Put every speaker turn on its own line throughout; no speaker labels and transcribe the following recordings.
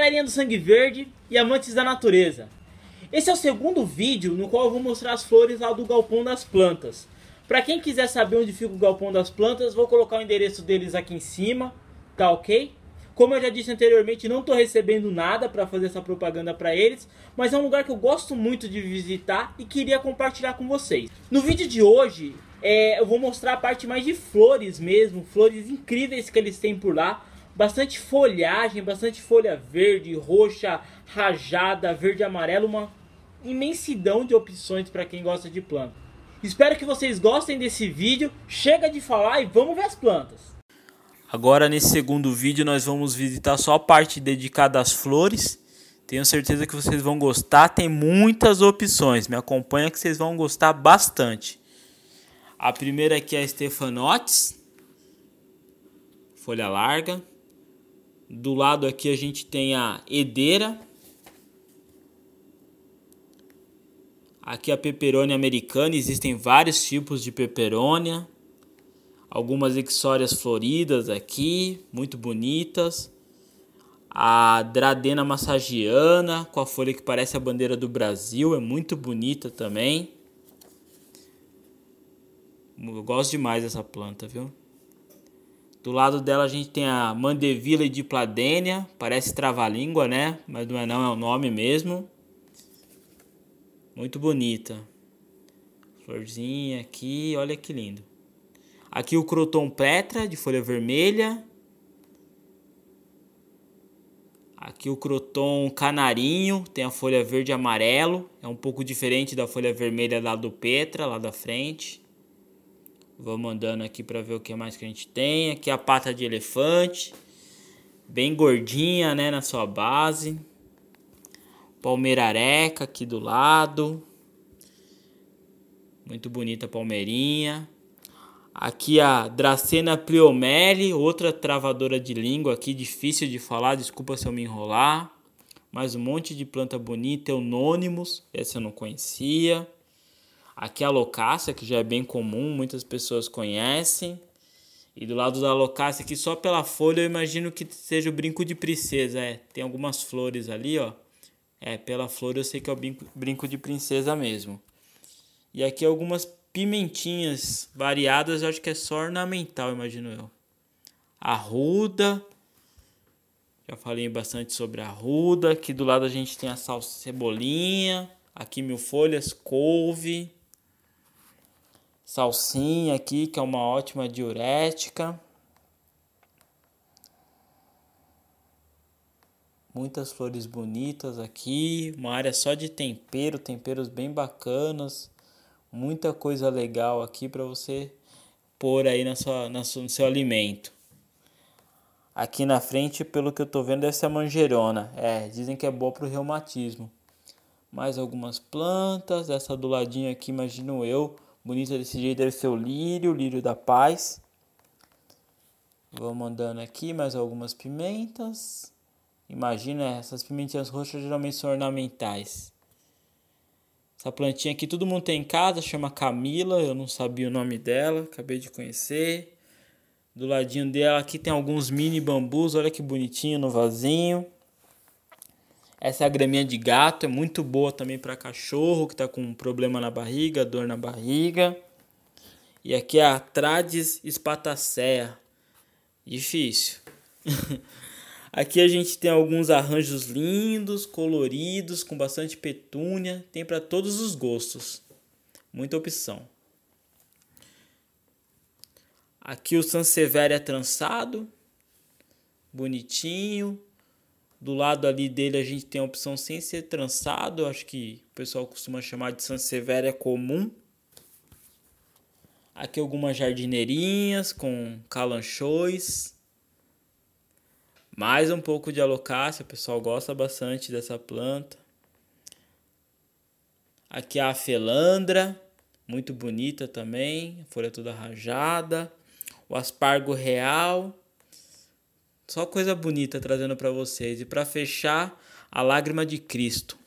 galerinha do Sangue Verde e amantes da natureza. Esse é o segundo vídeo no qual eu vou mostrar as flores lá do galpão das plantas. Para quem quiser saber onde fica o galpão das plantas, vou colocar o endereço deles aqui em cima, tá ok? Como eu já disse anteriormente, não estou recebendo nada para fazer essa propaganda para eles, mas é um lugar que eu gosto muito de visitar e queria compartilhar com vocês. No vídeo de hoje, é, eu vou mostrar a parte mais de flores mesmo, flores incríveis que eles têm por lá, bastante folhagem, bastante folha verde, roxa, rajada, verde amarelo, uma imensidão de opções para quem gosta de planta. Espero que vocês gostem desse vídeo, chega de falar e vamos ver as plantas. Agora nesse segundo vídeo nós vamos visitar só a parte dedicada às flores. Tenho certeza que vocês vão gostar, tem muitas opções. Me acompanha que vocês vão gostar bastante. A primeira aqui é a Stefanotes. Folha larga. Do lado aqui a gente tem a Edeira. Aqui a peperônia americana, existem vários tipos de peperônia. Algumas exórias floridas aqui, muito bonitas. A Dradena massagiana, com a folha que parece a bandeira do Brasil, é muito bonita também. Eu gosto demais dessa planta, viu? Do lado dela a gente tem a Mandeville de Pladênia, parece trava-língua, né? Mas não é não, é o nome mesmo. Muito bonita. Florzinha aqui, olha que lindo. Aqui o croton petra de folha vermelha. Aqui o croton canarinho, tem a folha verde e amarelo, é um pouco diferente da folha vermelha lá do petra, lá da frente. Vamos andando aqui para ver o que mais que a gente tem. Aqui a pata de elefante. Bem gordinha, né, na sua base. Palmeirareca aqui do lado. Muito bonita a palmeirinha. Aqui a Dracena Pliomeli, outra travadora de língua aqui, difícil de falar, desculpa se eu me enrolar. Mais um monte de planta bonita, Eunonemus, essa eu não conhecia. Aqui é a locácia, que já é bem comum, muitas pessoas conhecem. E do lado da locácia aqui, só pela folha, eu imagino que seja o brinco de princesa. É, tem algumas flores ali, ó. É, pela flor eu sei que é o brinco, de princesa mesmo. E aqui algumas pimentinhas variadas, eu acho que é só ornamental, imagino eu. Arruda. Já falei bastante sobre a arruda. Aqui do lado a gente tem a salsa cebolinha. Aqui mil folhas, couve salsinha aqui, que é uma ótima diurética. Muitas flores bonitas aqui, uma área só de tempero, temperos bem bacanas, muita coisa legal aqui para você pôr aí na sua, na sua, no seu alimento. Aqui na frente, pelo que eu estou vendo, essa é a manjerona. É, dizem que é boa para o reumatismo. Mais algumas plantas, essa do ladinho aqui, imagino eu, bonita desse jeito deve ser o lírio, o lírio da paz. Vou mandando aqui mais algumas pimentas. Imagina, essas pimentinhas roxas geralmente são ornamentais. Essa plantinha aqui todo mundo tem em casa, chama Camila, eu não sabia o nome dela, acabei de conhecer. Do ladinho dela aqui tem alguns mini bambus, olha que bonitinho no vasinho. Essa é graminha de gato é muito boa também para cachorro que está com um problema na barriga, dor na barriga. E aqui é a Trades espatacea. Difícil. aqui a gente tem alguns arranjos lindos, coloridos, com bastante petúnia. Tem para todos os gostos. Muita opção. Aqui o sanseveria trançado. Bonitinho. Do lado ali dele a gente tem a opção sem ser trançado, acho que o pessoal costuma chamar de Sansevieria é comum. Aqui algumas jardineirinhas com calanchões. Mais um pouco de alocácia, o pessoal gosta bastante dessa planta. Aqui a felandra, muito bonita também, folha toda rajada. O aspargo real, só coisa bonita trazendo para vocês. E para fechar, a lágrima de Cristo.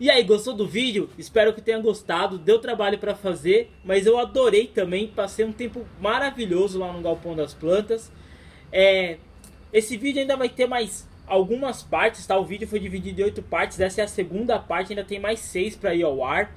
E aí, gostou do vídeo? Espero que tenha gostado. Deu trabalho para fazer, mas eu adorei também. Passei um tempo maravilhoso lá no Galpão das Plantas. É... Esse vídeo ainda vai ter mais algumas partes, tá? O vídeo foi dividido em oito partes. Essa é a segunda parte, ainda tem mais seis para ir ao ar.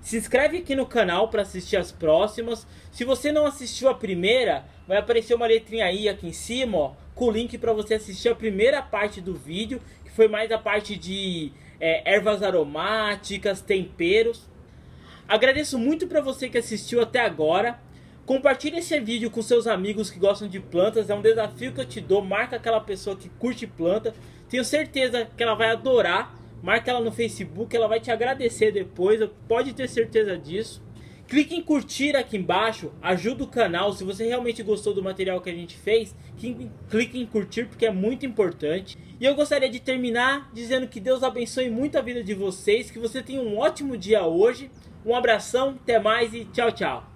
Se inscreve aqui no canal para assistir as próximas. Se você não assistiu a primeira, vai aparecer uma letrinha aí aqui em cima, ó, com o link para você assistir a primeira parte do vídeo, que foi mais a parte de é, ervas aromáticas, temperos. Agradeço muito para você que assistiu até agora. Compartilhe esse vídeo com seus amigos que gostam de plantas. É um desafio que eu te dou. Marca aquela pessoa que curte planta. Tenho certeza que ela vai adorar. Marca ela no Facebook, ela vai te agradecer depois, pode ter certeza disso. Clique em curtir aqui embaixo, ajuda o canal. Se você realmente gostou do material que a gente fez, clique em curtir porque é muito importante. E eu gostaria de terminar dizendo que Deus abençoe muito a vida de vocês, que você tenha um ótimo dia hoje. Um abração, até mais e tchau, tchau.